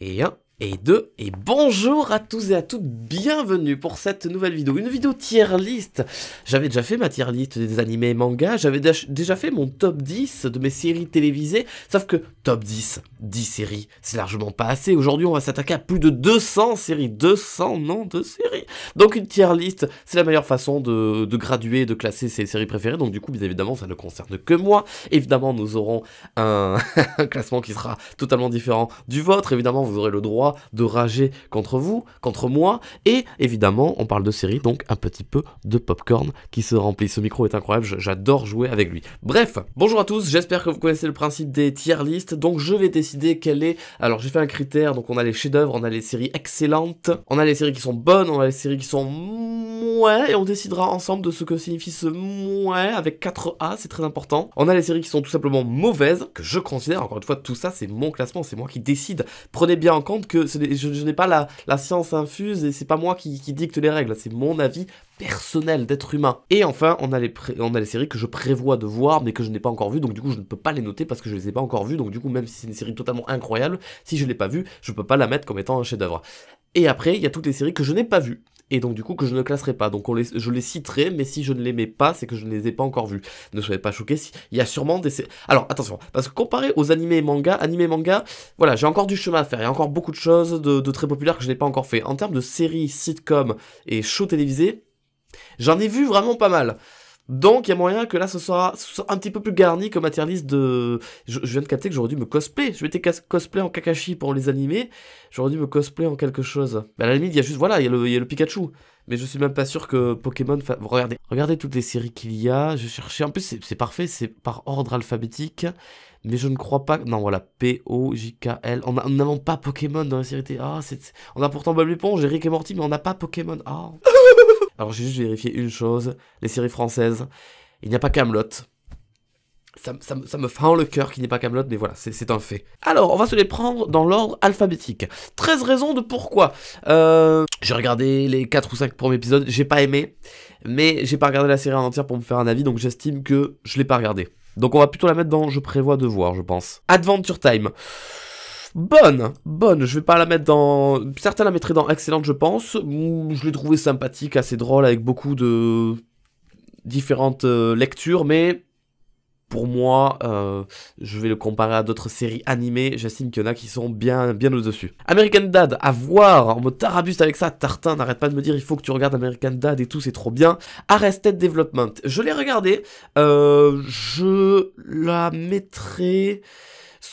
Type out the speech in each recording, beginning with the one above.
いいよ。et 2. Et bonjour à tous et à toutes, bienvenue pour cette nouvelle vidéo. Une vidéo tier list. J'avais déjà fait ma tier list des animés et mangas, j'avais déjà fait mon top 10 de mes séries télévisées, sauf que top 10, 10 séries, c'est largement pas assez. Aujourd'hui, on va s'attaquer à plus de 200 séries, 200 noms de séries. Donc une tier list, c'est la meilleure façon de, de, graduer, de classer ses séries préférées. Donc du coup, bien évidemment, ça ne concerne que moi. Évidemment, nous aurons un classement qui sera totalement différent du vôtre. Évidemment, vous aurez le droit de rager contre vous, contre moi. Et évidemment, on parle de séries donc un petit peu de popcorn qui se remplit. Ce micro est incroyable, j'adore jouer avec lui. Bref, bonjour à tous, j'espère que vous connaissez le principe des tier list. Donc je vais décider quelle est. Alors j'ai fait un critère, donc on a les chefs d'oeuvre, on a les séries excellentes, on a les séries qui sont bonnes, on a les séries qui sont moins, et on décidera ensemble de ce que signifie ce moins avec 4A, c'est très important. On a les séries qui sont tout simplement mauvaises, que je considère, encore une fois, tout ça c'est mon classement, c'est moi qui décide. Prenez bien en compte que je, n'ai pas la, science infuse et c'est pas moi qui, dicte les règles, c'est mon avis personnel d'être humain. Et enfin, on a, les séries que je prévois de voir mais que je n'ai pas encore vues, donc du coup je ne peux pas les noter parce que je les ai pas encore vues, donc du coup même si c'est une série totalement incroyable, si je ne l'ai pas vue, je ne peux pas la mettre comme étant un chef-d'œuvre. Et après, il y a toutes les séries que je n'ai pas vues, et donc du coup que je ne classerai pas. Donc on je les citerai, mais si je ne les mets pas, c'est que je ne les ai pas encore vus. Ne soyez pas choqués, si, il y a sûrement des... Alors attention, parce que comparé aux animés et mangas, animés et mangas, voilà, j'ai encore du chemin à faire, il y a encore beaucoup de choses de, de très populaires que je n'ai pas encore fait. En termes de séries, sitcoms et shows télévisés, j'en ai vu vraiment pas mal. Donc il y a moyen que là ce soit, un petit peu plus garni comme materniste de... Je, viens de capter que j'aurais dû me cosplay. Je m'étais cosplay en Kakashi pour les animés. J'aurais dû me cosplay en quelque chose. Mais bah, à la limite, il y a juste... Voilà, il y, a le, Pikachu. Mais je suis même pas sûr que Pokémon... Regardez, regardez toutes les séries qu'il y a. Je cherchais... En plus, c'est parfait, c'est par ordre alphabétique. Mais je ne crois pas... Non, voilà, P-O-J-K-L. On n'avons pas Pokémon dans la série T. Ah, c'est... on a pourtant Bob l'éponge et Rick et Morty, mais on n'a pas Pokémon. Ah... Oh. Alors j'ai juste vérifié une chose, les séries françaises, il n'y a pas Camelot. Ça, me fend le cœur qu'il n'y ait pas Camelot, mais voilà, c'est un fait. Alors, on va se les prendre dans l'ordre alphabétique. 13 raisons de pourquoi. Euh, j'ai regardé les 4 ou 5 premiers épisodes, j'ai pas aimé, mais j'ai pas regardé la série en entière pour me faire un avis, donc j'estime que je l'ai pas regardé. Donc on va plutôt la mettre dans Je prévois de voir, je pense. Adventure Time. Bonne, bonne, je vais pas la mettre dans... Certains la mettraient dans excellente, je pense. Je l'ai trouvé sympathique, assez drôle, avec beaucoup de différentes euh, lectures, mais pour moi, euh, je vais le comparer à d'autres séries animées, j'estime qu'il y en a qui sont bien, bien au-dessus. American Dad, à voir, en mode tarabuste avec ça, Tartin, n'arrête pas de me dire, il faut que tu regardes American Dad et tout, c'est trop bien. Arrested Development, je l'ai regardé, euh, je la mettrai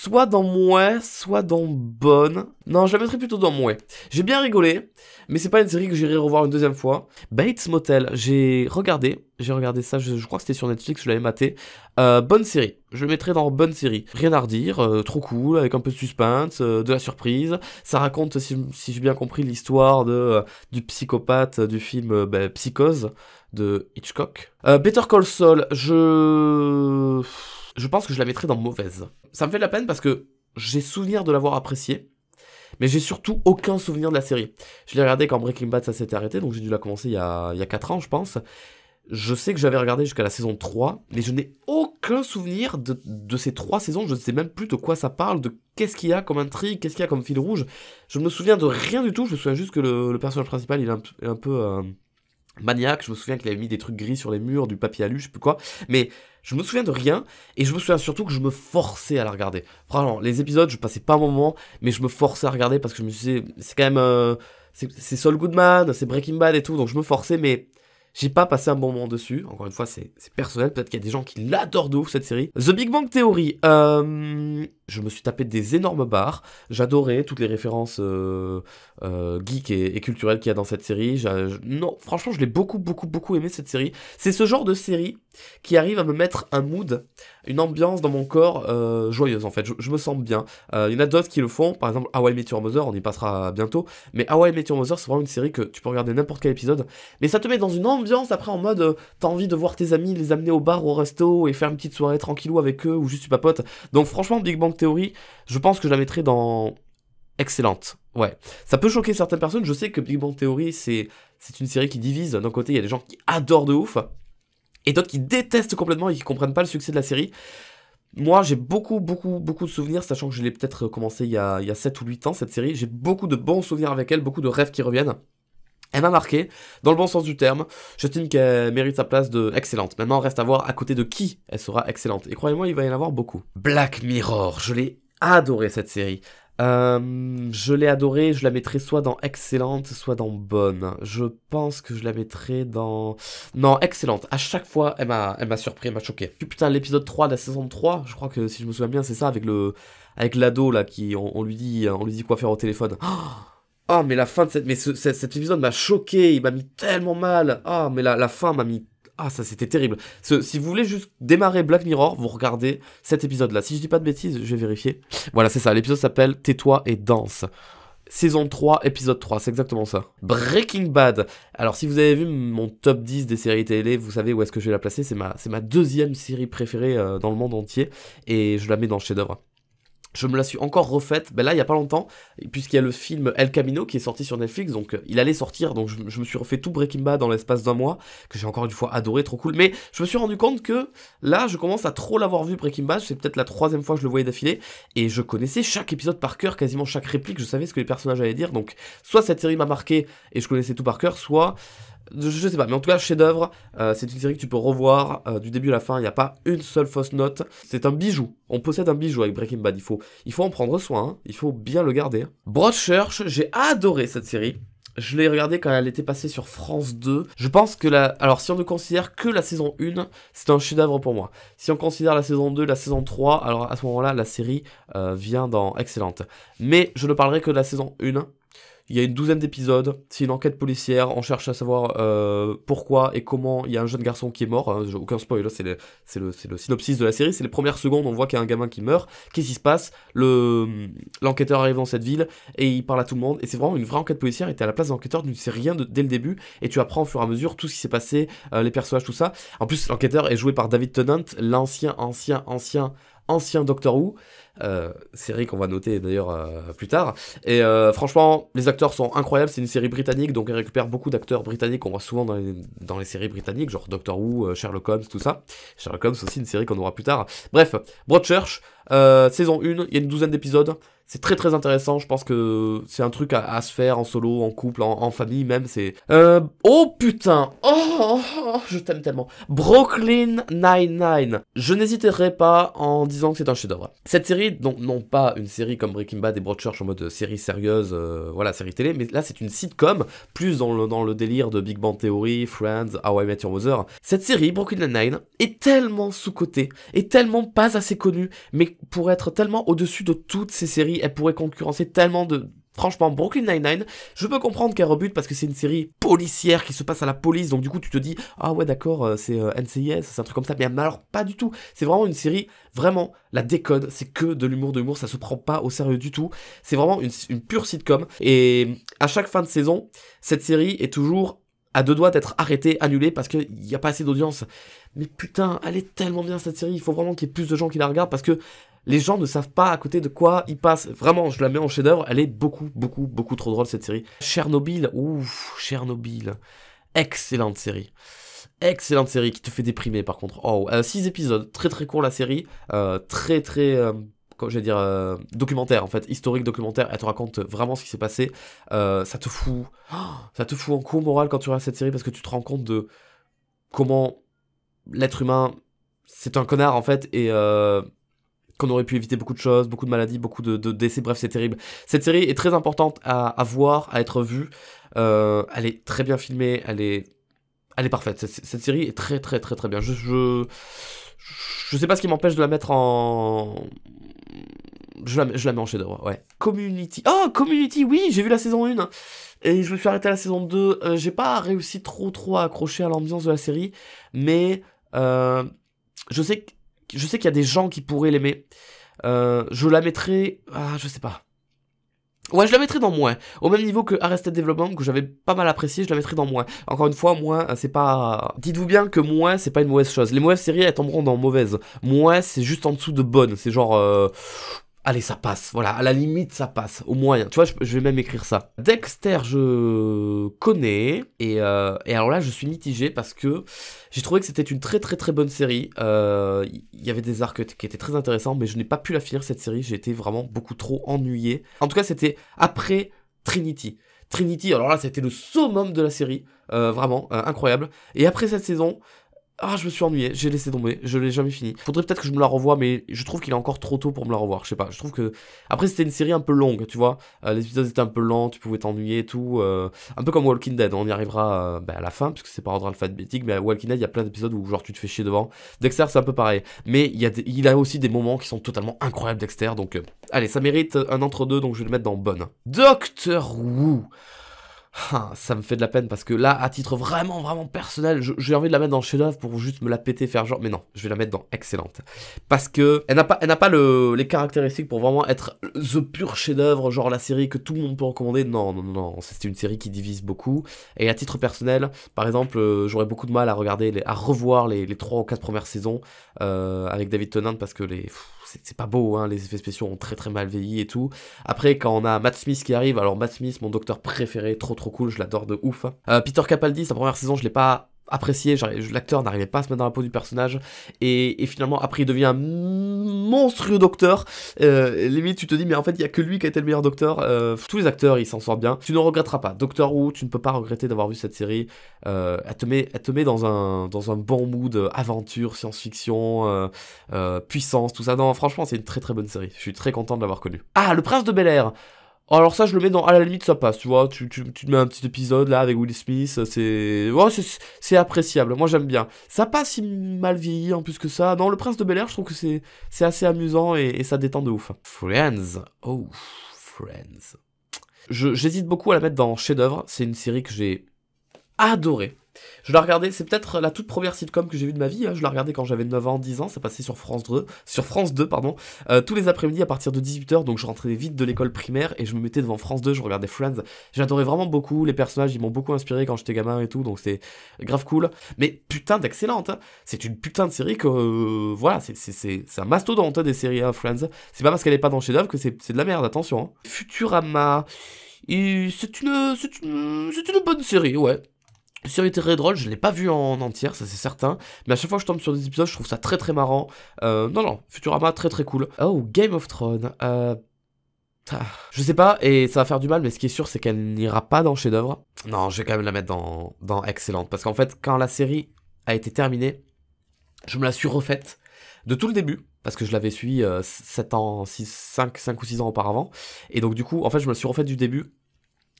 soit dans mouais, soit dans bonne. Non, je la mettrais plutôt dans moi. J'ai bien rigolé, mais c'est pas une série que j'irai revoir une deuxième fois. Bates Motel, j'ai regardé, j'ai regardé ça, je, crois que c'était sur Netflix, je l'avais maté. Euh, bonne série, je mettrai dans bonne série. Rien à redire, euh, trop cool, avec un peu de suspense, euh, de la surprise. Ça raconte, si, j'ai bien compris, l'histoire de du psychopathe du film ben, Psychose de Hitchcock. Better Call Saul, je je pense que je la mettrais dans mauvaise. Ça me fait de la peine parce que j'ai souvenir de l'avoir apprécié. mais j'ai surtout aucun souvenir de la série. Je l'ai regardé quand Breaking Bad ça s'était arrêté, donc j'ai dû la commencer il y, a, 4 ans, je pense. Je sais que j'avais regardé jusqu'à la saison 3, mais je n'ai aucun souvenir de, ces 3 saisons. Je ne sais même plus de quoi ça parle, de qu'est-ce qu'il y a comme intrigue, qu'est-ce qu'il y a comme fil rouge. Je ne me souviens de rien du tout. Je me souviens juste que le, personnage principal, il est un, peu euh, maniaque. Je me souviens qu'il avait mis des trucs gris sur les murs, du papier alu, je sais plus quoi. Mais je me souviens de rien et je me souviens surtout que je me forçais à la regarder. Franchement, les épisodes, je passais pas un moment, mais je me forçais à regarder parce que je me disais, c'est quand même. Euh, c'est Saul Goodman, c'est Breaking Bad et tout, donc je me forçais, mais j'ai pas passé un bon moment dessus. Encore une fois, c'est personnel. Peut-être qu'il y a des gens qui l'adorent de ouf cette série. The Big Bang Theory. Euh, je me suis tapé des énormes barres. J'adorais toutes les références euh, euh, geek et, culturelles qu'il y a dans cette série. non, franchement, je l'ai beaucoup, beaucoup, beaucoup aimé cette série. C'est ce genre de série qui arrive à me mettre un mood une ambiance dans mon corps euh, joyeuse en fait. Je, me sens bien. Euh, il y en a d'autres qui le font, par exemple Hawaii Meteor Mother, on y passera bientôt. Mais Hawaii Meteor Mother, c'est vraiment une série que tu peux regarder n'importe quel épisode. Mais ça te met dans une ambiance après en mode euh, t'as envie de voir tes amis, les amener au bar, au resto et faire une petite soirée tranquillou avec eux ou juste tu papotes. Donc franchement, Big Bang Theory, je pense que je la mettrai dans excellente. Ouais. Ça peut choquer certaines personnes. Je sais que Big Bang Theory, c'est c'est une série qui divise. D'un côté, il y a des gens qui adorent de ouf, et d'autres qui détestent complètement et qui comprennent pas le succès de la série. Moi, j'ai beaucoup, beaucoup, beaucoup de souvenirs, sachant que je l'ai peut-être commencé il y, a, 7 ou 8 ans, cette série. J'ai beaucoup de bons souvenirs avec elle, beaucoup de rêves qui reviennent. Elle m'a marqué, dans le bon sens du terme. Je J'estime qu'elle mérite sa place de excellente. Maintenant, reste à voir à côté de qui elle sera excellente. Et croyez-moi, il va y en avoir beaucoup. Black Mirror, je l'ai adoré cette série. Euh, je l'ai adorée, je la mettrai soit dans excellente, soit dans bonne. Je pense que je la mettrai dans... Non, excellente. À chaque fois, elle m'a surpris, elle m'a choqué. Putain, l'épisode 3 de la saison 3, je crois que si je me souviens bien, c'est ça, avec le avec l'ado, là, qui on, lui dit, on lui dit quoi faire au téléphone. Oh mais la fin de cette, mais cet, épisode m'a choqué, il m'a mis tellement mal. Oh, mais la, la fin m'a mis ah, ça c'était terrible. si vous voulez juste démarrer Black Mirror, vous regardez cet épisode-là. Si je dis pas de bêtises, je vais vérifier. Voilà, c'est ça. L'épisode s'appelle Tais-toi et danse saison 3, épisode 3, c'est exactement ça. Breaking Bad. Alors si vous avez vu mon top 10 des séries télé, vous savez où est-ce que je vais la placer, c'est ma, ma, deuxième série préférée euh, dans le monde entier, et je la mets dans le chef-d'œuvre. Je me la suis encore refaite, ben là, il n'y a pas longtemps, puisqu'il y a le film El Camino qui est sorti sur Netflix, donc euh, il allait sortir, donc je, me suis refait tout Breaking Bad dans l'espace d'un mois, que j'ai encore une fois adoré, trop cool, mais je me suis rendu compte que là, je commence à trop l'avoir vu Breaking Bad, c'est peut-être la troisième fois que je le voyais d'affilée, et je connaissais chaque épisode par cœur, quasiment chaque réplique, je savais ce que les personnages allaient dire, donc soit cette série m'a marqué et je connaissais tout par cœur, soit je, sais pas, mais en tout cas, chef-d'œuvre, euh, c'est une série que tu peux revoir euh, du début à la fin, il n'y a pas une seule fausse note. C'est un bijou, on possède un bijou avec Breaking Bad, il faut, il faut en prendre soin, hein. il faut bien le garder. Broadchurch, j'ai adoré cette série. Je l'ai regardée quand elle était passée sur France 2. Je pense que la... Alors, si on ne considère que la saison 1, c'est un chef-d'œuvre pour moi. Si on considère la saison 2, la saison 3, alors à ce moment-là, la série euh, vient dans excellente. Mais je ne parlerai que de la saison 1, il y a une douzaine d'épisodes, c'est une enquête policière, on cherche à savoir euh, pourquoi et comment il y a un jeune garçon qui est mort, hein, aucun spoil, hein, c'est le, synopsis de la série, c'est les premières secondes, on voit qu'il y a un gamin qui meurt, qu'est-ce qui se passe, hum, l'enquêteur arrive dans cette ville et il parle à tout le monde, et c'est vraiment une vraie enquête policière, et es à la place l'enquêteur, tu ne sais rien dès le début, et tu apprends au fur et à mesure tout ce qui s'est passé, euh, les personnages, tout ça. En plus, l'enquêteur est joué par David Tennant, l'ancien, ancien, ancien ancien Doctor Who, euh, série qu'on va noter d'ailleurs euh, plus tard. Et euh, franchement, les acteurs sont incroyables, c'est une série britannique, donc elle récupère beaucoup d'acteurs britanniques qu'on voit souvent dans les, dans les, séries britanniques, genre Doctor Who, Sherlock Holmes, tout ça. Sherlock Holmes aussi, une série qu'on aura plus tard. Bref, Broadchurch, saison 1, il y a une douzaine d'épisodes. C'est très très intéressant, je pense que c'est un truc à, se faire en solo, en couple, en, famille même, c'est... Euh, oh putain oh, oh, oh, je t'aime tellement. Brooklyn Nine-Nine. Je n'hésiterai pas en disant que c'est un chef d'œuvre Cette série, donc non pas une série comme Breaking Bad et Broadchurch en mode série sérieuse, euh, voilà, série télé, mais là c'est une sitcom, plus dans le, dans le délire de Big Bang Theory, Friends, How I Met Your Mother. Cette série, Brooklyn Nine-Nine, est tellement sous-cotée, est tellement pas assez connue, mais pour être tellement au-dessus de toutes ces séries elle pourrait concurrencer tellement de, franchement, Brooklyn Nine-Nine, je peux comprendre qu'elle rebute parce que c'est une série policière qui se passe à la police, donc du coup tu te dis, ah ouais d'accord, euh, c'est euh, NCIS, c'est un truc comme ça, mais alors pas du tout, c'est vraiment une série, vraiment, la décode c'est que de l'humour de l'humour, ça se prend pas au sérieux du tout, c'est vraiment une, une pure sitcom, et à chaque fin de saison, cette série est toujours à deux doigts d'être arrêtée, annulée, parce qu'il n'y a pas assez d'audience. Mais putain, elle est tellement bien cette série, il faut vraiment qu'il y ait plus de gens qui la regardent, parce que les gens ne savent pas à côté de quoi ils passent. Vraiment, je la mets en chef-d'œuvre, elle est beaucoup, beaucoup, beaucoup trop drôle cette série. Chernobyl, ouf, Chernobyl. Excellente série. Excellente série qui te fait déprimer par contre. Oh, 6 euh, épisodes, très très court la série, euh, très très. Euh, comment je vais dire, documentaire en fait, historique documentaire, elle te raconte vraiment ce qui s'est passé, ça te fout, oh, ça te fout en cours moral quand tu regardes cette série parce que tu te rends compte de comment l'être humain, c'est un connard en fait, et qu'on aurait pu éviter beaucoup de choses, beaucoup de maladies, beaucoup de, décès, bref, c'est terrible. Cette série est très importante à, voir, à être vue. Euh, elle est très bien filmée, elle est, elle est parfaite. Cette, série est très, très, très, très bien. Je, je, je sais pas ce qui m'empêche de la mettre en. Je la, je la mets en chef-d'œuvre, ouais. Community. Oh, Community, oui, j'ai vu la saison 1. Et je me suis arrêté à la saison 2. Euh, j'ai pas réussi trop, trop à accrocher à l'ambiance de la série. Mais euh, je sais que je sais qu'il y a des gens qui pourraient l'aimer. Euh, je la mettrai. Ah, je sais pas. Ouais, je la mettrai dans moins. Au même niveau que Arrested Development, que j'avais pas mal apprécié, je la mettrai dans moins. Encore une fois, moins, euh, c'est pas... Dites-vous bien que moins, c'est pas une mauvaise chose. Les mauvaises séries, elles tomberont dans mauvaise. Moins, c'est juste en dessous de bonnes. C'est genre... Euh, Allez, ça passe. Voilà, à la limite, ça passe. Au moyen. Tu vois, je, vais même écrire ça. Dexter, je connais. Euh, et, alors là, je suis mitigé parce que j'ai trouvé que c'était une très très très bonne série. Il euh, y avait des arcs qui étaient très intéressants, mais je n'ai pas pu la finir cette série. J'ai été vraiment beaucoup trop ennuyé. En tout cas, c'était après Trinity. Trinity, alors là, c'était le summum de la série. Euh, vraiment, incroyable. Et après cette saison, ah, je me suis ennuyé, j'ai laissé tomber, je l'ai jamais fini. Faudrait peut-être que je me la revoie, mais je trouve qu'il est encore trop tôt pour me la revoir, je sais pas. Je trouve que. Après, c'était une série un peu longue, tu vois. Euh, les épisodes étaient un peu lents, tu pouvais t'ennuyer et tout. Euh, un peu comme Walking Dead, on y arrivera euh, bah, à la fin, puisque c'est par ordre alphabétique, mais Walking Dead, il y a plein d'épisodes où genre tu te fais chier devant. Dexter, c'est un peu pareil. Mais il y a a aussi des moments qui sont totalement incroyables, Dexter, donc. Allez, ça mérite un entre-deux, donc je vais le mettre dans bonne. Doctor Wu ah, ça me fait de la peine parce que là, à titre vraiment, vraiment personnel, j'ai envie de la mettre dans chef-d'œuvre pour juste me la péter, faire genre. Mais non, je vais la mettre dans excellente. Parce que elle n'a pas, pas les caractéristiques pour vraiment être the pure chef-d'œuvre, genre la série que tout le monde peut recommander. Non, non, non, non. une série qui divise beaucoup. Et à titre personnel, par exemple, euh, j'aurais beaucoup de mal à regarder, à revoir les, les 3 ou 4 premières saisons euh, avec David Tennant parce que les c'est pas beau, hein, les effets spéciaux ont très très mal vieilli et tout. Après, quand on a Matt Smith qui arrive, alors Matt Smith, mon docteur préféré, trop trop cool, je l'adore de ouf. Hein. Euh, Peter Capaldi, sa première saison, je l'ai pas apprécié, l'acteur n'arrivait pas à se mettre dans la peau du personnage, et, finalement après il devient un monstrueux docteur, euh, limite tu te dis mais en fait il y a que lui qui a été le meilleur docteur, euh, tous les acteurs ils s'en sortent bien, tu ne regretteras pas, Docteur Who tu ne peux pas regretter d'avoir vu cette série, euh, elle, te met, dans un, dans un bon mood, aventure, science-fiction, puissance, tout ça, non franchement c'est une très très bonne série, je suis très content de l'avoir connue. Ah, Le Prince de Bel Air alors ça, je le mets dans, à la limite, ça passe, tu vois, tu, tu, tu mets un petit épisode là avec Will Smith, c'est c'est appréciable, moi j'aime bien. Ça passe si mal vieilli en plus que ça, non, Le Prince de Bel-Air, je trouve que c'est assez amusant et, et, ça détend de ouf. Friends, oh, Friends. J'hésite beaucoup à la mettre dans Chef-d'œuvre, c'est une série que j'ai adorée. Je la regardais, c'est peut-être la toute première sitcom que j'ai vue de ma vie. Hein. Je la regardais quand j'avais 9 ans, 10 ans. Ça passait sur France 2, sur France 2 pardon, euh, tous les après-midi à partir de 18h. Donc je rentrais vite de l'école primaire et je me mettais devant France 2. Je regardais Friends. J'adorais vraiment beaucoup. Les personnages, ils m'ont beaucoup inspiré quand j'étais gamin et tout. Donc c'est grave cool. Mais putain d'excellente. Hein. C'est une putain de série que. Euh, voilà, c'est un mastodonte hein, des séries Friends. C'est pas parce qu'elle est pas dans chef-d'œuvre que c'est de la merde. Attention. Futurama. C'est une, une, une bonne série, ouais. Sur très drôle, je l'ai pas vu en entière, ça c'est certain, mais à chaque fois que je tombe sur des épisodes, je trouve ça très très marrant. Euh, non, non, Futurama très très cool. Oh, Game of Thrones. Euh... Ah, je sais pas, et ça va faire du mal, mais ce qui est sûr, c'est qu'elle n'ira pas dans chef-d'œuvre. Non, je vais quand même la mettre dans, dans excellente, parce qu'en fait, quand la série a été terminée, je me la suis refaite de tout le début, parce que je l'avais suivi euh, ans, 6, 5, 5 ou 6 ans auparavant. Et donc du coup, en fait, je me suis refaite du début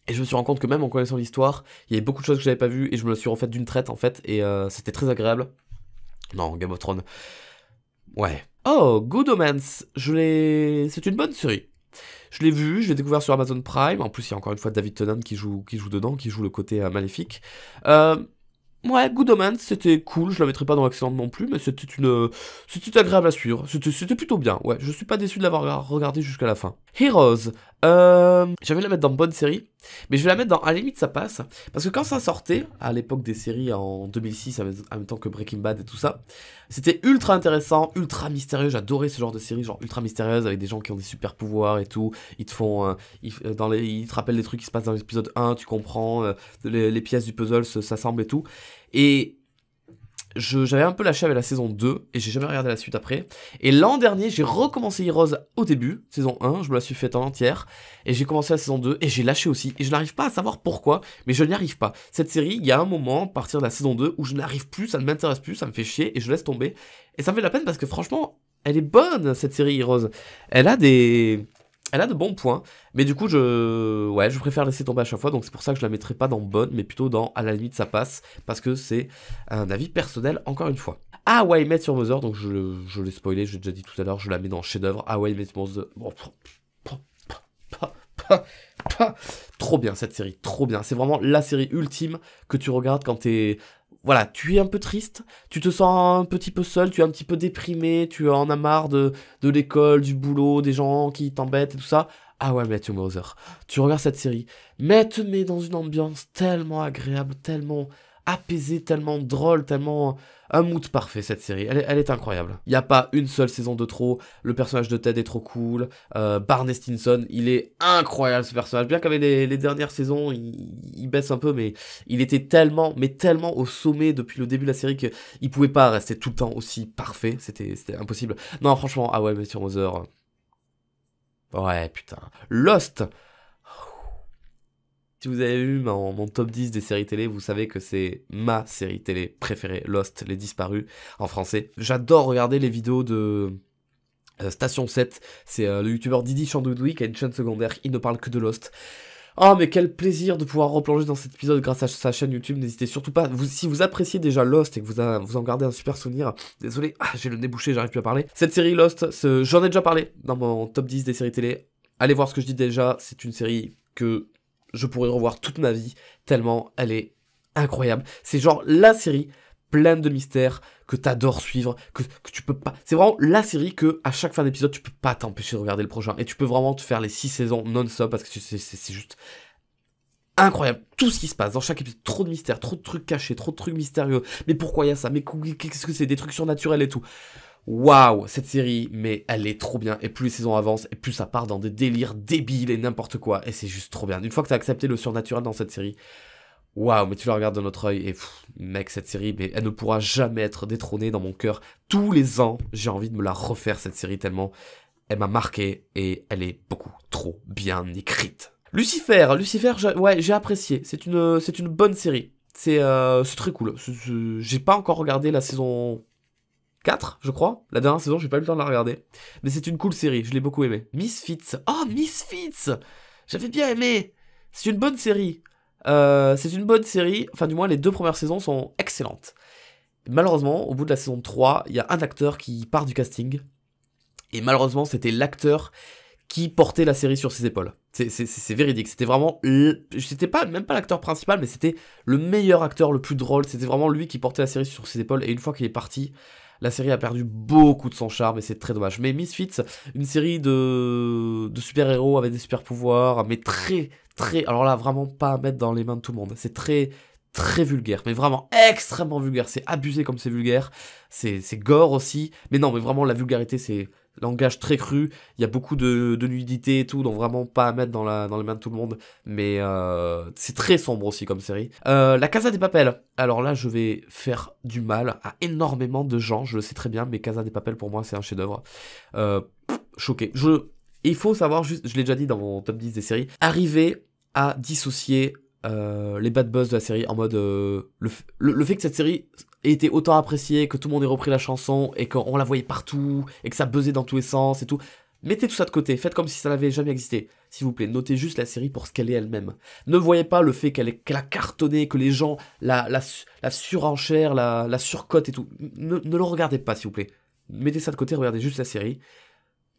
et je me suis rendu compte que même en connaissant l'histoire, il y avait beaucoup de choses que j'avais pas vues et je me le suis refait d'une traite en fait et euh, c'était très agréable. Non, Game of Thrones. Ouais. Oh, Good Omens. Je l'ai. C'est une bonne série. Je l'ai vu, je l'ai découvert sur Amazon Prime. En plus, il y a encore une fois David Tennant qui joue, qui joue dedans, qui joue le côté euh, maléfique. Euh, ouais, Good Omens, c'était cool. Je la mettrai pas dans l'accident non plus, mais c'était une, c'était agréable à suivre. C'était, plutôt bien. Ouais, je suis pas déçu de l'avoir regardé jusqu'à la fin. Heroes. Euh, j'avais la mettre dans bonne série, mais je vais la mettre dans à la limite ça passe, parce que quand ça sortait, à l'époque des séries en 2006, en même temps que Breaking Bad et tout ça, c'était ultra intéressant, ultra mystérieux, j'adorais ce genre de série, genre ultra mystérieuse, avec des gens qui ont des super pouvoirs et tout, ils te font, euh, ils, euh, dans les, ils te rappellent des trucs qui se passent dans l'épisode 1, tu comprends, euh, les, pièces du puzzle s'assemblent et tout, et j'avais un peu lâché avec la saison 2 et j'ai jamais regardé la suite après. Et l'an dernier, j'ai recommencé Heroes au début, saison 1, je me la suis faite en entière, et j'ai commencé la saison 2 et j'ai lâché aussi. Et je n'arrive pas à savoir pourquoi, mais je n'y arrive pas. Cette série, il y a un moment, à partir de la saison 2, où je n'arrive plus, ça ne m'intéresse plus, ça me fait chier et je laisse tomber. Et ça me fait la peine parce que franchement, elle est bonne cette série Heroes. Elle a des elle a de bons points, mais du coup, je, ouais, je préfère laisser tomber à chaque fois, donc c'est pour ça que je la mettrai pas dans bonne, mais plutôt dans à la limite ça passe, parce que c'est un avis personnel, encore une fois. Ah ouais, Met sur Mother, donc je, l'ai spoilé, l'ai déjà dit tout à l'heure, je la mets dans chef-d'œuvre. Ah ouais, Met Mother. Bon, trop bien cette série, trop bien. C'est vraiment la série ultime que tu regardes quand t'es voilà, tu es un peu triste, tu te sens un petit peu seul, tu es un petit peu déprimé, tu en as marre de, de l'école, du boulot, des gens qui t'embêtent et tout ça. Ah ouais, Matthew tu Tu regardes cette série, mais te met dans une ambiance tellement agréable, tellement apaisé, tellement drôle, tellement un mood parfait cette série. Elle est, incroyable. Il n'y a pas une seule saison de trop. Le personnage de Ted est trop cool. Euh, Barney Stinson, il est incroyable ce personnage. Bien qu'avec les, dernières saisons, il, baisse un peu, mais il était tellement, mais tellement au sommet depuis le début de la série qu'il pouvait pas rester tout le temps aussi parfait. C'était impossible. Non, franchement, ah ouais, Monsieur sur Mother. Ouais, putain. Lost si vous avez vu mon, top 10 des séries télé, vous savez que c'est ma série télé préférée, Lost, Les Disparus, en français. J'adore regarder les vidéos de euh, Station 7. C'est euh, le youtubeur Didi Chandoudoui qui a une chaîne secondaire, il ne parle que de Lost. oh, mais quel plaisir de pouvoir replonger dans cet épisode grâce à sa chaîne YouTube. N'hésitez surtout pas, vous, si vous appréciez déjà Lost et que vous, vous en gardez un super souvenir, désolé, ah, j'ai le nez bouché, j'arrive plus à parler. Cette série Lost, j'en ai déjà parlé dans mon top 10 des séries télé. Allez voir ce que je dis déjà, c'est une série que je pourrais revoir toute ma vie, tellement elle est incroyable. C'est genre la série pleine de mystères que t'adores suivre, que, tu peux pas... C'est vraiment la série que, à chaque fin d'épisode, tu peux pas t'empêcher de regarder le prochain. Et tu peux vraiment te faire les 6 saisons non-stop parce que c'est juste incroyable. Tout ce qui se passe dans chaque épisode, trop de mystères, trop de trucs cachés, trop de trucs mystérieux. Mais pourquoi il y a ça Mais qu'est-ce que c'est Des trucs surnaturels et tout waouh, cette série, mais elle est trop bien. Et plus les saisons avancent, et plus ça part dans des délires débiles et n'importe quoi. Et c'est juste trop bien. Une fois que t'as accepté le surnaturel dans cette série, waouh, mais tu la regardes de notre œil et mec, cette série, mais elle ne pourra jamais être détrônée dans mon cœur. Tous les ans, j'ai envie de me la refaire cette série tellement elle m'a marqué et elle est beaucoup trop bien écrite. Lucifer, Lucifer, ouais, j'ai apprécié. C'est une, c'est une bonne série. C'est, euh, c'est très cool. J'ai pas encore regardé la saison 4, je crois. La dernière saison, j'ai pas eu le temps de la regarder. Mais c'est une cool série, je l'ai beaucoup aimée. Misfits. Oh, Misfits J'avais bien aimé C'est une bonne série. Euh, c'est une bonne série, enfin du moins les deux premières saisons sont excellentes. Malheureusement, au bout de la saison 3, il y a un acteur qui part du casting. Et malheureusement, c'était l'acteur qui portait la série sur ses épaules. C'est véridique. C'était vraiment. C'était pas, même pas l'acteur principal, mais c'était le meilleur acteur, le plus drôle. C'était vraiment lui qui portait la série sur ses épaules. Et une fois qu'il est parti, la série a perdu beaucoup de son charme et c'est très dommage. Mais Misfits, une série de, de super-héros avec des super-pouvoirs, mais très, très... Alors là, vraiment pas à mettre dans les mains de tout le monde. C'est très, très vulgaire, mais vraiment extrêmement vulgaire. C'est abusé comme c'est vulgaire. C'est gore aussi. Mais non, mais vraiment, la vulgarité, c'est langage très cru, il y a beaucoup de, de, nudité et tout, donc vraiment pas à mettre dans, la, dans les mains de tout le monde, mais euh, c'est très sombre aussi comme série. Euh, la Casa des Papel, alors là je vais faire du mal à énormément de gens, je le sais très bien, mais Casa des Papel pour moi c'est un chef-d'oeuvre. Euh, choqué. Je, il faut savoir, juste, je l'ai déjà dit dans mon top 10 des séries, arriver à dissocier les bad buzz de la série en mode le, fait que cette série et était autant appréciée, que tout le monde ait repris la chanson, et qu'on la voyait partout, et que ça buzzait dans tous les sens et tout. Mettez tout ça de côté, faites comme si ça n'avait jamais existé. S'il vous plaît, notez juste la série pour ce qu'elle est elle-même. Ne voyez pas le fait qu'elle est a cartonné, que les gens la, la, la surenchère, la, la surcote et tout. Ne, ne le regardez pas, s'il vous plaît. Mettez ça de côté, regardez juste la série.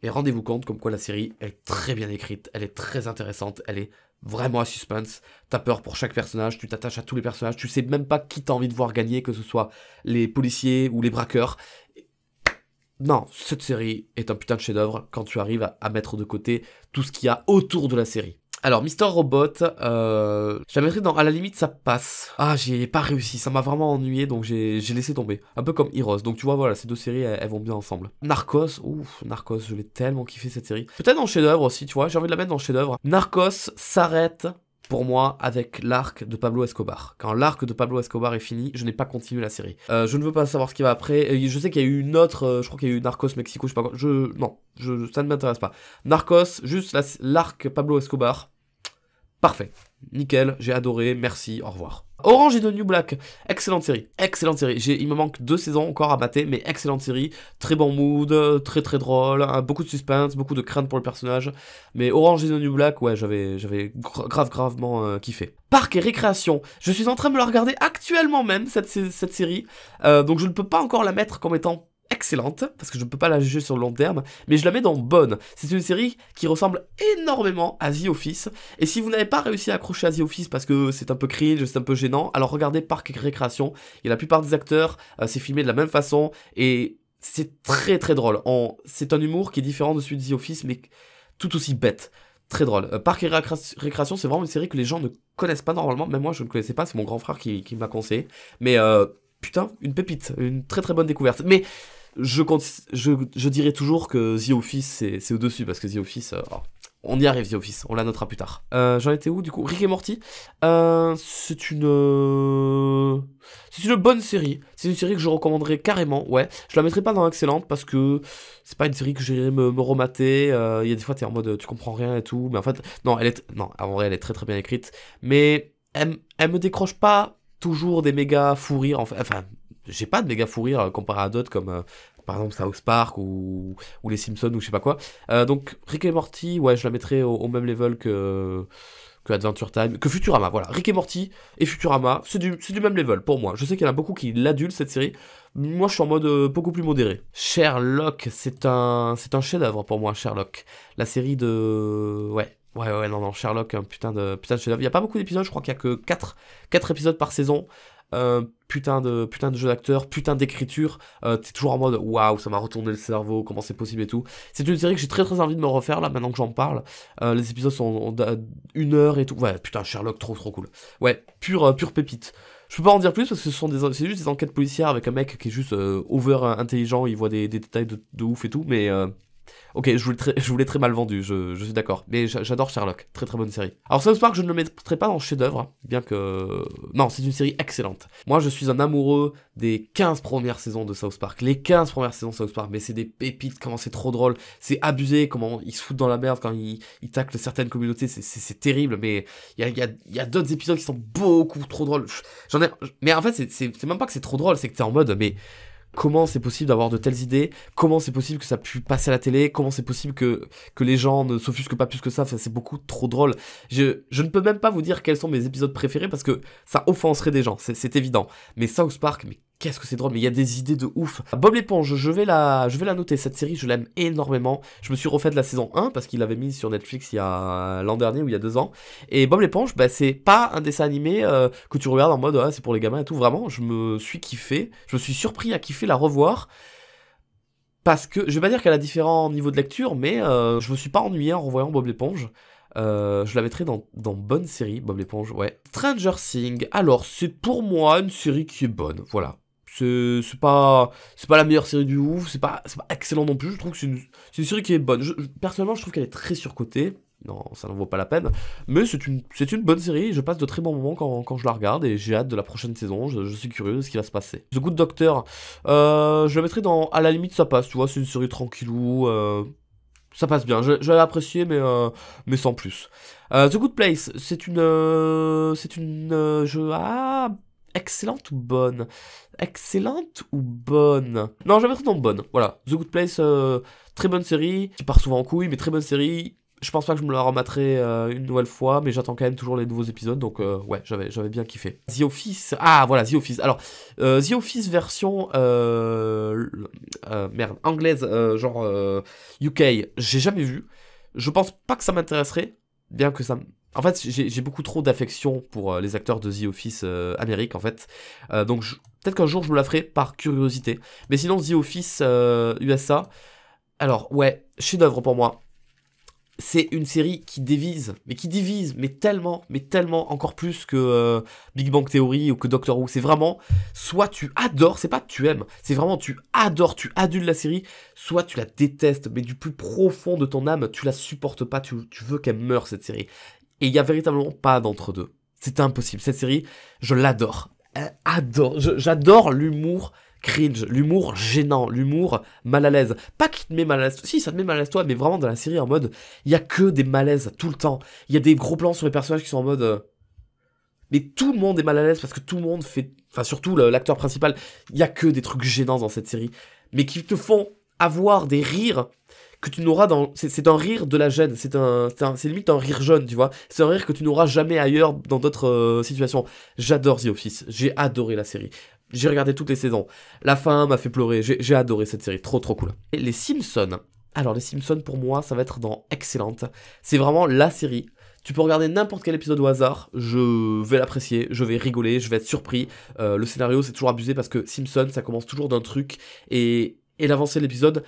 Et rendez-vous compte comme quoi la série est très bien écrite, elle est très intéressante, elle est vraiment à suspense. T'as peur pour chaque personnage, tu t'attaches à tous les personnages, tu sais même pas qui t'as envie de voir gagner, que ce soit les policiers ou les braqueurs. Non, cette série est un putain de chef-d'œuvre quand tu arrives à, à, mettre de côté tout ce qu'il y a autour de la série. Alors, Mister Robot, euh, je la dans, à la limite, ça passe. Ah, j'ai pas réussi, ça m'a vraiment ennuyé, donc j'ai laissé tomber. Un peu comme Heroes, donc tu vois, voilà, ces deux séries, elles, vont bien ensemble. Narcos, ouf, Narcos, je l'ai tellement kiffé cette série. Peut-être en chef-d'œuvre aussi, tu vois, j'ai envie de la mettre en chef-d'œuvre. Narcos s'arrête pour moi avec l'arc de Pablo Escobar. Quand l'arc de Pablo Escobar est fini, je n'ai pas continué la série. Euh, je ne veux pas savoir ce qui va après. je sais qu'il y a eu une autre, euh, je crois qu'il y a eu Narcos Mexico, je sais pas Je, non, ça ne m'intéresse pas. Narcos, juste l'arc Pablo Escobar. Parfait. Nickel, j'ai adoré, merci, au revoir. Orange et the New Black, excellente série, excellente série. il me manque deux saisons encore à mater, mais excellente série, très bon mood, très très drôle, hein. beaucoup de suspense, beaucoup de crainte pour le personnage. Mais Orange et the New Black, ouais, j'avais, j'avais grave gravement euh, kiffé. Parc et récréation, je suis en train de me la regarder actuellement même cette, série, euh, donc je ne peux pas encore la mettre comme étant excellente, parce que je ne peux pas la juger sur le long terme, mais je la mets dans bonne. C'est une série qui ressemble énormément à The Office, et si vous n'avez pas réussi à accrocher à The Office parce que c'est un peu cringe, c'est un peu gênant, alors regardez Parc et Récréation, et la plupart des acteurs, euh, c'est filmé de la même façon, et c'est très très drôle. en C'est un humour qui est différent de celui de The Office, mais tout aussi bête très drôle. Euh, Park et Récréation, c'est vraiment une série que les gens ne connaissent pas normalement. Même moi, je ne connaissais pas. C'est mon grand frère qui, m'a conseillé. Mais euh, putain, une pépite. Une très très bonne découverte. Mais je, je, dirais toujours que The Office, c'est au-dessus, parce que The Office, euh, oh, on y arrive, The Office, on la notera plus tard. Euh, j'en étais où du coup Rick et Morty, euh, c'est une, c'est une bonne série. C'est une série que je recommanderais carrément. Ouais, je la mettrai pas dans excellente parce que c'est pas une série que j'irai me, me, remater. Il y a des fois t'es en mode tu comprends rien et tout, mais en fait non, elle est non, en vrai elle est très très bien écrite, mais elle, me décroche pas toujours des méga fous rires. En fait. Enfin, j'ai pas de méga fou rire comparé à d'autres comme par exemple South Park ou, les Simpsons ou je sais pas quoi. Euh, donc Rick et Morty, ouais, je la mettrai au, même level que, Adventure Time, que Futurama, voilà. Rick et Morty et Futurama, c'est du, même level pour moi. Je sais qu'il y en a beaucoup qui l'adulent cette série. Moi, je suis en mode euh, beaucoup plus modéré. Sherlock, c'est un, c'est un chef-d'œuvre pour moi, Sherlock. La série de. Ouais. Ouais, ouais, non, non, Sherlock, un putain de, de chef-d'œuvre. Il n'y a pas beaucoup d'épisodes, je crois qu'il y a que 4, 4 épisodes par saison. Euh, putain de putain de jeu d'acteur, putain d'écriture, euh, t'es toujours en mode waouh, ça m'a retourné le cerveau, comment c'est possible et tout. C'est une série que j'ai très très envie de me refaire là maintenant que j'en parle. Euh, les épisodes sont d'une heure et tout. Ouais, putain Sherlock trop trop cool. Ouais, pure pure pépite. Je peux pas en dire plus parce que ce sont des c'est juste des enquêtes policières avec un mec qui est juste over intelligent, il voit des, détails de, ouf et tout, mais ok, je voulais très, mal vendu, je, suis d'accord. Mais j'adore Sherlock, très très bonne série. Alors South Park, je ne le mettrai pas en chef-d'œuvre, hein, bien que... Non, c'est une série excellente. Moi, je suis un amoureux des 15 premières saisons de South Park. Les 15 premières saisons de South Park, mais c'est des pépites, comment c'est trop drôle, c'est abusé, comment ils se foutent dans la merde quand ils, ils taclent certaines communautés, c'est terrible, mais il y a, y a d'autres épisodes qui sont beaucoup trop drôles. J'en ai... Mais en fait, c'est même pas que c'est trop drôle, c'est que t'es en mode, mais comment c'est possible d'avoir de telles idées, comment c'est possible que ça puisse passer à la télé, comment c'est possible que, que les gens ne s'offusquent pas plus que ça, c'est beaucoup trop drôle. Je, je, ne peux même pas vous dire quels sont mes épisodes préférés parce que ça offenserait des gens, c'est évident. Mais South Park, mais qu'est-ce que c'est drôle, mais il y a des idées de ouf. Bob l'éponge, je vais la, je vais la noter. Cette série, je l'aime énormément. Je me suis refait de la saison 1 parce qu'il l'avait mise sur Netflix il y a l'an dernier ou il y a deux ans. Et Bob l'éponge, bah, c'est pas un dessin animé euh, que tu regardes en mode ah, c'est pour les gamins et tout. Vraiment, je me suis kiffé. Je me suis surpris à kiffer la revoir. Parce que, je vais pas dire qu'elle a différents niveaux de lecture, mais euh, je me suis pas ennuyé en revoyant Bob l'éponge. Euh, je la mettrai dans, dans bonne série, Bob l'éponge, ouais. Stranger Things, alors c'est pour moi une série qui est bonne, voilà c'est pas c'est pas la meilleure série du ouf c'est pas pas excellent non plus je trouve que c'est une, série qui est bonne personnellement je trouve qu'elle est très surcotée non ça n'en vaut pas la peine mais c'est une c'est une bonne série je passe de très bons moments quand, je la regarde et j'ai hâte de la prochaine saison je, suis curieux de ce qui va se passer The Good Doctor euh, je la mettrai dans à la limite ça passe tu vois c'est une série tranquillou euh, ça passe bien, je, l'ai apprécié mais, euh, mais sans plus. Euh, The Good Place, c'est une... c'est une... je... Ah excellente ou bonne Excellente ou bonne Non, j'avais trouvé bonne. Voilà, The Good Place, euh, très bonne série, qui part souvent en couille, mais très bonne série. Je pense pas que je me la remettrai euh, une nouvelle fois, mais j'attends quand même toujours les nouveaux épisodes, donc euh, ouais, j'avais, j'avais bien kiffé. The Office, ah voilà, The Office. Alors, The Office version merde anglaise, genre UK, j'ai jamais vu. Je pense pas que ça m'intéresserait, bien que ça en fait, j'ai beaucoup trop d'affection pour euh, les acteurs de The Office euh, Amérique, en fait. Euh, donc, peut-être qu'un jour, je me la ferai par curiosité. Mais sinon, The Office USA, alors, ouais, chef-d'œuvre pour moi. C'est une série qui divise, mais qui divise, mais tellement, mais tellement encore plus que Big Bang Theory ou que Doctor Who. C'est vraiment, soit tu adores, c'est pas que tu aimes, c'est vraiment tu adores, tu adules la série, soit tu la détestes, mais du plus profond de ton âme, tu la supportes pas, tu veux qu'elle meure cette série. Et il n'y a véritablement pas d'entre-deux. C'est impossible. Cette série, je l'adore. Euh, adore. J'adore l'humour cringe, l'humour gênant, l'humour mal à l'aise. Pas qui te met mal à l'aise, si ça te met mal à l'aise toi, mais vraiment dans la série en mode, il y a que des malaises tout le temps. Il y a des gros plans sur les personnages qui sont en mode... Euh, mais tout le monde est mal à l'aise parce que tout le monde fait... Enfin surtout l'acteur principal, il y a que des trucs gênants dans cette série. Mais qui te font avoir des rires que tu n'auras dans. C'est un rire de la gêne, c'est un, limite un rire jeune, tu vois. C'est un rire que tu n'auras jamais ailleurs dans d'autres euh, situations. J'adore The Office, j'ai adoré la série. J'ai regardé toutes les saisons. La fin m'a fait pleurer, j'ai adoré cette série, trop trop cool. Et les Simpsons. Alors les Simpsons pour moi, ça va être dans Excellente. C'est vraiment la série. Tu peux regarder n'importe quel épisode au hasard, je vais l'apprécier, je vais rigoler, je vais être surpris. Euh, le scénario, c'est toujours abusé parce que Simpson, ça commence toujours d'un truc et, et l'avancée de l'épisode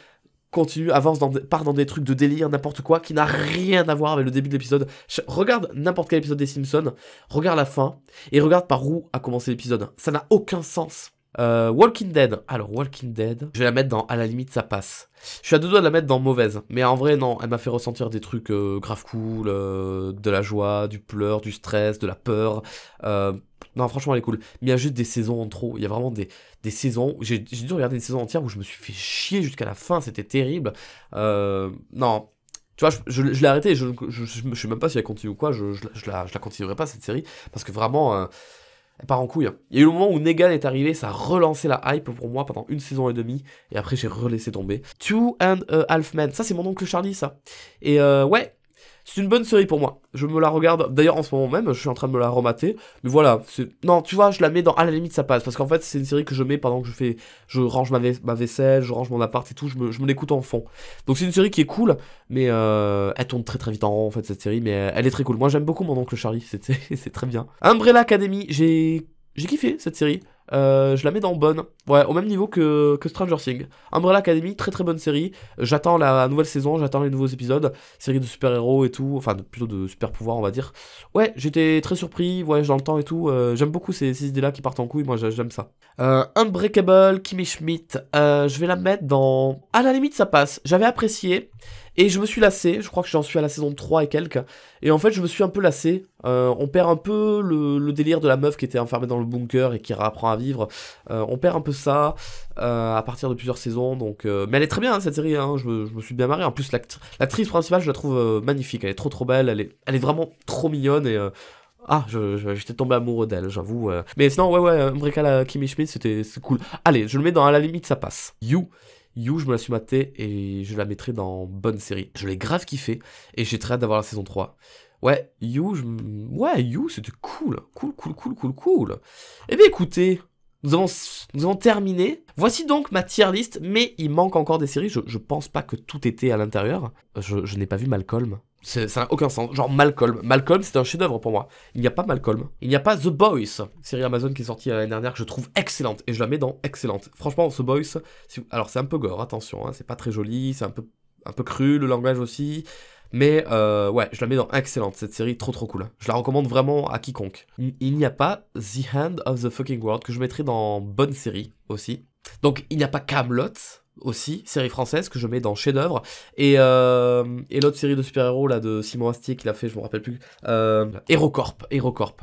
continue, avance, dans, part dans des trucs de délire, n'importe quoi, qui n'a rien à voir avec le début de l'épisode. Regarde n'importe quel épisode des Simpsons, regarde la fin, et regarde par où a commencé l'épisode. Ça n'a aucun sens. Euh, Walking Dead. Alors, Walking Dead, je vais la mettre dans à la limite, ça passe. Je suis à deux doigts de la mettre dans mauvaise. Mais en vrai, non, elle m'a fait ressentir des trucs euh, grave cool, euh, de la joie, du pleur, du stress, de la peur. Non, franchement, elle est cool. Mais il y a juste des saisons en trop. Il y a vraiment des, saisons. J'ai dû regarder une saison entière où je me suis fait chier jusqu'à la fin. C'était terrible. Euh, non. Tu vois, je, l'ai arrêté. Je, ne sais même pas si elle continue ou quoi. Je, je la, continuerai pas cette série. Parce que vraiment. Euh, elle part en couille. Il y a eu le moment où Negan est arrivé, ça a relancé la hype pour moi pendant une saison et demie, et après j'ai relaissé tomber. Two and a Half Men, ça c'est mon oncle Charlie ça. Et euh, ouais, c'est une bonne série pour moi. Je me la regarde. D'ailleurs, en ce moment même, je suis en train de me la remater. Mais voilà, c'est. Non, tu vois, je la mets dans. À la limite, ça passe. Parce qu'en fait, c'est une série que je mets pendant que je fais. Je range ma, vaisselle, je range mon appart et tout. Je me, je me l'écoute en fond. Donc, c'est une série qui est cool. Mais euh... elle tourne très très vite en rond, en fait, cette série. Mais euh, elle est très cool. Moi, j'aime beaucoup mon oncle Charlie. C'est très bien. Umbrella Academy, j'ai. J'ai kiffé cette série. Euh, je la mets dans bonne. Ouais, au même niveau que, que Stranger Things. Umbrella Academy, très très bonne série. J'attends la nouvelle saison, j'attends les nouveaux épisodes. Série de super-héros et tout. Enfin, plutôt de super-pouvoirs, on va dire. Ouais, j'étais très surpris. Voyage dans le temps et tout. Euh, j'aime beaucoup ces, ces idées-là qui partent en couille. Moi, j'aime ça. Euh, Unbreakable, Kimmy Schmidt. je vais la mettre dans. À la limite, ça passe. J'avais apprécié. Et je me suis lassé, je crois que j'en suis à la saison 3 et quelques. Et en fait, je me suis un peu lassé. Euh, on perd un peu le, délire de la meuf qui était enfermée dans le bunker et qui apprend à vivre. Euh, on perd un peu ça euh, à partir de plusieurs saisons. Donc, Mais elle est très bien, cette série. Hein. Je, me suis bien marré. En plus, l'actrice principale, je la trouve magnifique. Elle est trop trop belle. Elle est, vraiment trop mignonne. Et ah, j'étais tombé amoureux d'elle, j'avoue. Mais sinon, ouais, ouais, Umbrella Kimmy Schmidt, c'était cool. Allez, je le mets dans à la limite, ça passe. You. You, je me la suis maté et je la mettrai dans bonne série. Je l'ai grave kiffé et j'ai très hâte d'avoir la saison 3. Ouais, You, ouais, You, c'était cool, cool, cool, cool, cool, cool. Eh bien écoutez, nous avons, nous terminé. Voici donc ma tier list, mais il manque encore des séries. Je, pense pas que tout était à l'intérieur. je n'ai pas vu Malcolm ça n'a aucun sens. Genre Malcolm. Malcolm, c'est un chef-d'œuvre pour moi. Il n'y a pas Malcolm. Il n'y a pas The Boys, série Amazon qui est sortie euh, l'année dernière, que je trouve excellente. Et je la mets dans excellente. Franchement, The Boys, alors c'est un peu gore, attention, hein, c'est pas très joli, c'est un peu, un peu cru, le langage aussi. Mais euh, ouais, je la mets dans excellente, cette série, trop trop cool. Je la recommande vraiment à quiconque. Il n'y a pas The Hand of the Fucking World, que je mettrai dans bonne série aussi. Donc il n'y a pas Camelot, aussi, série française que je mets dans chef-d'œuvre. Et, euh, et l'autre série de super-héros là de Simon Astier qui a fait, je me rappelle plus, euh, Hérocorp, Hérocorp.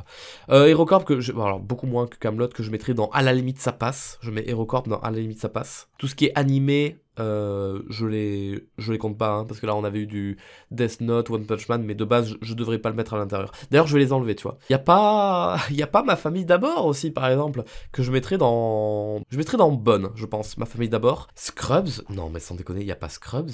Euh, Hérocorp que je, beaucoup moins que Camelot que je mettrais dans à la limite ça passe. Je mets Hérocorp dans à la limite ça passe. Tout ce qui est animé, euh, je les je les compte pas hein, parce que là on avait eu du Death Note, One Punch Man, mais de base je, devrais pas le mettre à l'intérieur. D'ailleurs je vais les enlever, tu vois. Il y a pas il y a pas ma famille d'abord aussi par exemple que je mettrais dans je mettrais dans Bonne, je pense. Ma famille d'abord. Scrubs, non mais sans déconner, il y a pas Scrubs.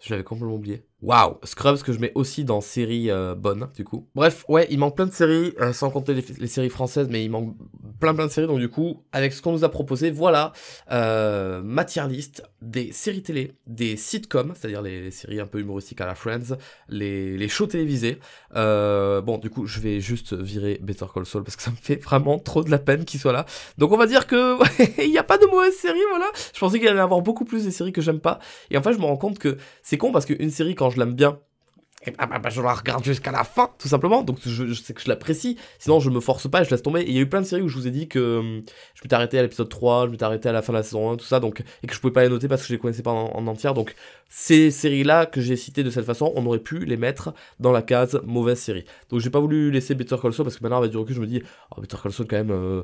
Je l'avais complètement oublié. Waouh, Scrubs que je mets aussi dans séries euh, bonnes, du coup. Bref, ouais, il manque plein de séries, euh, sans compter les, séries françaises, mais il manque plein plein de séries, donc du coup, avec ce qu'on nous a proposé, voilà, euh, liste des séries télé, des sitcoms, c'est-à-dire les, séries un peu humoristiques à la Friends, les, shows télévisés. Euh, bon, du coup, je vais juste virer Better Call Saul, parce que ça me fait vraiment trop de la peine qu'il soit là. Donc on va dire que il n'y a pas de mauvaise série, voilà. Je pensais qu'il allait y avoir beaucoup plus de séries que j'aime pas. Et en fait, je me rends compte que c'est con, parce qu'une série, quand je l'aime bien, et bah, bah, bah, je la regarde jusqu'à la fin, tout simplement. Donc je, sais que je l'apprécie. Sinon, je me force pas, et je laisse tomber. Et il y a eu plein de séries où je vous ai dit que euh, je m'étais arrêté à l'épisode 3, je m'étais arrêté à la fin de la saison 1, tout ça, donc, et que je pouvais pas les noter parce que je les connaissais pas en, entière. Donc ces séries-là que j'ai citées de cette façon, on aurait pu les mettre dans la case mauvaise série. Donc j'ai pas voulu laisser Better Call Saul parce que maintenant, avec du recul, je me dis, oh, Better Call Saul, quand même. Euh,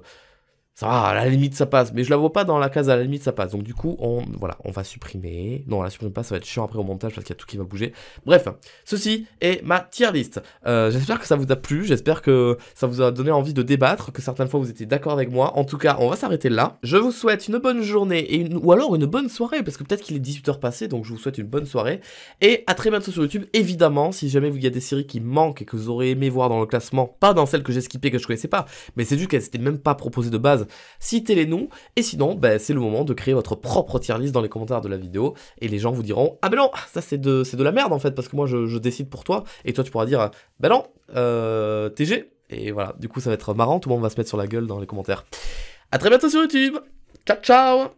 ça va, à la limite ça passe, mais je la vois pas dans la case, à la limite ça passe. Donc du coup, on, voilà, on va supprimer. Non, on la supprime pas, ça va être chiant après au montage parce qu'il y a tout qui va bouger. Bref, ceci est ma tier list. Euh, j'espère que ça vous a plu, j'espère que ça vous a donné envie de débattre, que certaines fois vous étiez d'accord avec moi. En tout cas, on va s'arrêter là. Je vous souhaite une bonne journée et une, ou alors une bonne soirée, parce que peut-être qu'il est 18h passé, donc je vous souhaite une bonne soirée. Et à très bientôt sur YouTube, évidemment, si jamais il y a des séries qui manquent et que vous aurez aimé voir dans le classement, pas dans celles que j'ai skippées que je connaissais pas, mais c'est juste qu'elles étaient même pas proposées de base Citez les noms, et sinon, bah, c'est le moment de créer votre propre tier list dans les commentaires de la vidéo, et les gens vous diront, ah ben non, ça c'est de, de la merde en fait, parce que moi je, décide pour toi, et toi tu pourras dire, ben non, euh, TG, et voilà, du coup ça va être marrant, tout le monde va se mettre sur la gueule dans les commentaires. À très bientôt sur YouTube, ciao ciao